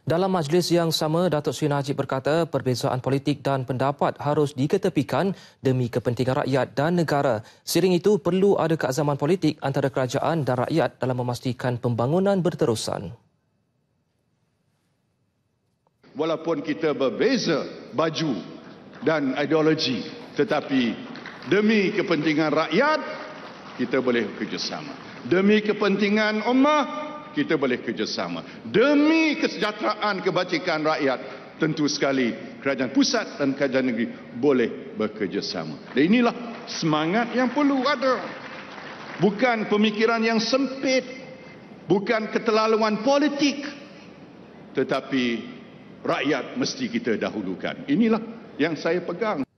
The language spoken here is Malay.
Dalam majlis yang sama, Datuk Seri Najib berkata perbezaan politik dan pendapat harus diketepikan demi kepentingan rakyat dan negara. Sering itu perlu ada keazaman politik antara kerajaan dan rakyat dalam memastikan pembangunan berterusan. Walaupun kita berbeza baju dan ideologi, tetapi demi kepentingan rakyat, kita boleh bekerjasama. Demi kepentingan Ummah kita boleh kerjasama demi kesejahteraan kebajikan rakyat tentu sekali kerajaan pusat dan kerajaan negeri boleh bekerjasama dan inilah semangat yang perlu ada bukan pemikiran yang sempit bukan ketelaluan politik tetapi rakyat mesti kita dahulukan inilah yang saya pegang